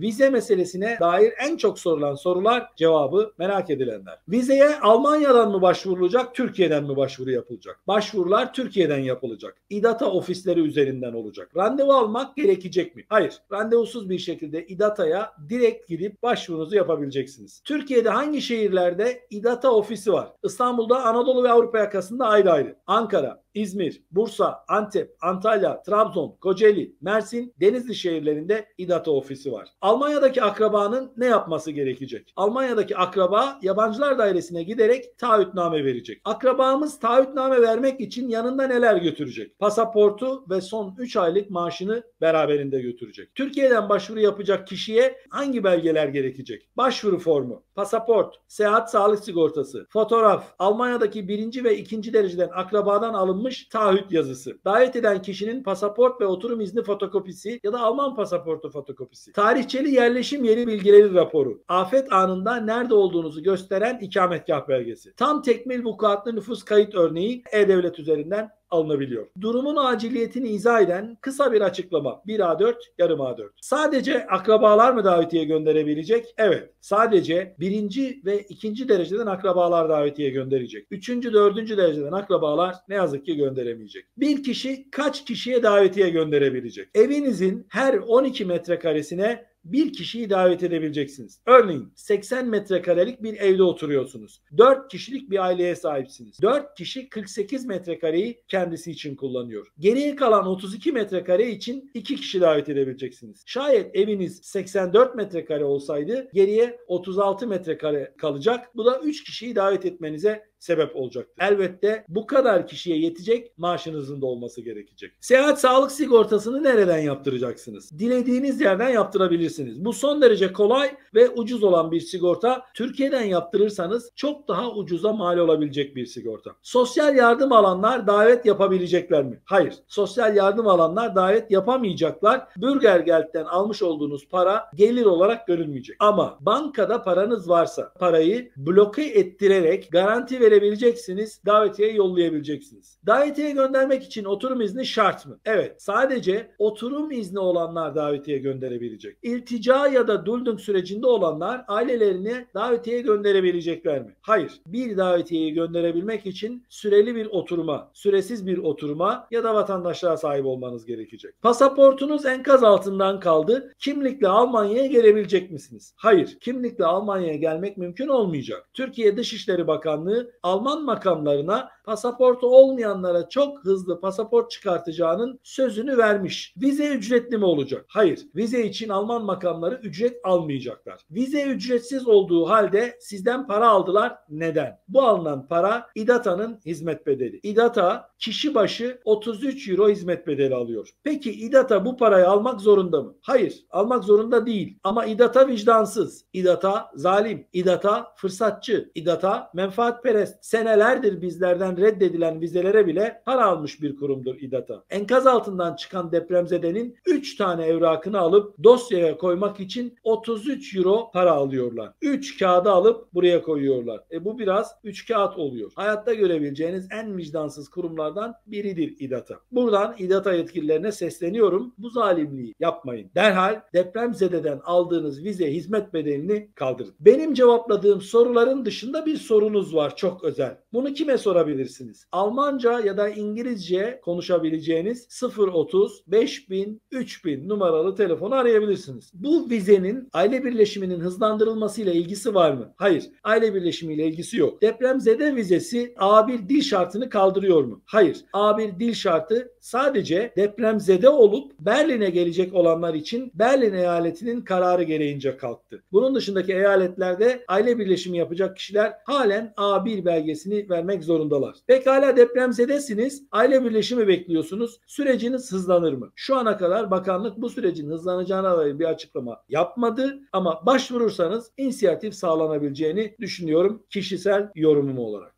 vize meselesine dair en çok sorulan sorular cevabı merak edilenler. Vizeye Almanya'dan mı başvurulacak, Türkiye'den mi başvuru yapılacak? Başvurular Türkiye'den yapılacak. İdata ofisleri üzerinden olacak. Randevu almak gerekecek mi? Hayır. Randevusuz bir şekilde İdata'ya direkt gidip başvurunuzu yapabileceksiniz. Türkiye'de hangi şehirlerde İdata ofisi var? İstanbul'da Anadolu ve Avrupa yakasında ayrı ayrı. Ankara, İzmir, Bursa, Antep, Antalya, Trabzon, Kocaeli, Mersin, Denizli şehirlerinde İdata ofisi var. Almanya'daki akrabanın ne yapması gerekecek? Almanya'daki akraba yabancılar dairesine giderek taahhütname verecek. Akrabamız taahhütname vermek için yanında neler götürecek? Pasaportu ve son 3 aylık maaşını beraberinde götürecek. Türkiye'den başvuru yapacak kişiye hangi belgeler gerekecek? Başvuru formu, pasaport, seyahat sağlık sigortası, fotoğraf, Almanya'daki birinci ve ikinci dereceden akrabadan alınmış taahhüt yazısı, davet eden kişinin pasaport ve oturum izni fotokopisi ya da Alman pasaportu fotokopisi, tarihçe Bahçeli Yerleşim Yeri Bilgileri Raporu. Afet anında nerede olduğunuzu gösteren ikametgah belgesi. Tam tekmil vukuatlı nüfus kayıt örneği E-Devlet üzerinden alınabiliyor. Durumun aciliyetini izah eden kısa bir açıklama. 1 A4, yarım A4. Sadece akrabalar mı davetiye gönderebilecek? Evet. Sadece birinci ve ikinci dereceden akrabalar davetiye gönderecek. Üçüncü, dördüncü dereceden akrabalar ne yazık ki gönderemeyecek. Bir kişi kaç kişiye davetiye gönderebilecek? Evinizin her 12 metrekaresine bir kişiyi davet edebileceksiniz. Örneğin 80 metrekarelik bir evde oturuyorsunuz. 4 kişilik bir aileye sahipsiniz. 4 kişi 48 metrekareyi kendisi için kullanıyor. Geriye kalan 32 metrekare için 2 kişi davet edebileceksiniz. Şayet eviniz 84 metrekare olsaydı geriye 36 metrekare kalacak. Bu da 3 kişiyi davet etmenize sebep olacaktır. Elbette bu kadar kişiye yetecek maaşınızın da olması gerekecek. Seyahat sağlık sigortasını nereden yaptıracaksınız? Dilediğiniz yerden yaptırabilirsiniz. Bu son derece kolay ve ucuz olan bir sigorta Türkiye'den yaptırırsanız çok daha ucuza mal olabilecek bir sigorta. Sosyal yardım alanlar davet yapabilecekler mi? Hayır. Sosyal yardım alanlar davet yapamayacaklar. Bürgergeld'den almış olduğunuz para gelir olarak görünmeyecek. Ama bankada paranız varsa parayı bloke ettirerek garanti verebileceksiniz. Davetiye yollayabileceksiniz. Davetiye göndermek için oturum izni şart mı? Evet. Sadece oturum izni olanlar davetiye gönderebilecek. İltica ya da duldung sürecinde içinde olanlar ailelerini davetiye gönderebilecekler mi? Hayır. Bir davetiyeyi gönderebilmek için süreli bir oturma, süresiz bir oturma ya da vatandaşlığa sahip olmanız gerekecek. Pasaportunuz enkaz altından kaldı. Kimlikle Almanya'ya gelebilecek misiniz? Hayır. Kimlikle Almanya'ya gelmek mümkün olmayacak. Türkiye Dışişleri Bakanlığı Alman makamlarına pasaportu olmayanlara çok hızlı pasaport çıkartacağının sözünü vermiş. Vize ücretli mi olacak? Hayır. Vize için Alman makamları ücret almayacaklar alacaklar. Vize ücretsiz olduğu halde sizden para aldılar. Neden? Bu alınan para İDATA'nın hizmet bedeli. İDATA kişi başı 33 euro hizmet bedeli alıyor. Peki İDATA bu parayı almak zorunda mı? Hayır, almak zorunda değil. Ama İDATA vicdansız, İDATA zalim, İDATA fırsatçı, İDATA menfaatperest. Senelerdir bizlerden reddedilen vizelere bile para almış bir kurumdur İDATA. Enkaz altından çıkan depremzedenin 3 tane evrakını alıp dosyaya koymak için 33 euro euro para alıyorlar. 3 kağıdı alıp buraya koyuyorlar. E bu biraz 3 kağıt oluyor. Hayatta görebileceğiniz en vicdansız kurumlardan biridir İDATA. Buradan İDATA yetkililerine sesleniyorum. Bu zalimliği yapmayın. Derhal depremzededen aldığınız vize hizmet bedelini kaldırın. Benim cevapladığım soruların dışında bir sorunuz var çok özel. Bunu kime sorabilirsiniz? Almanca ya da İngilizce konuşabileceğiniz 030 5000 3000 numaralı telefonu arayabilirsiniz. Bu vizenin aile birleşimi birleşiminin hızlandırılmasıyla ilgisi var mı? Hayır. Aile birleşimiyle ilgisi yok. Depremzede vizesi A1 dil şartını kaldırıyor mu? Hayır. A1 dil şartı sadece deprem zede olup Berlin'e gelecek olanlar için Berlin eyaletinin kararı gereğince kalktı. Bunun dışındaki eyaletlerde aile birleşimi yapacak kişiler halen A1 belgesini vermek zorundalar. Pekala deprem zedesiniz, aile birleşimi bekliyorsunuz. Süreciniz hızlanır mı? Şu ana kadar bakanlık bu sürecin hızlanacağına dair bir açıklama yapmadı ama başvurursanız inisiyatif sağlanabileceğini düşünüyorum kişisel yorumum olarak.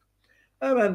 Hemen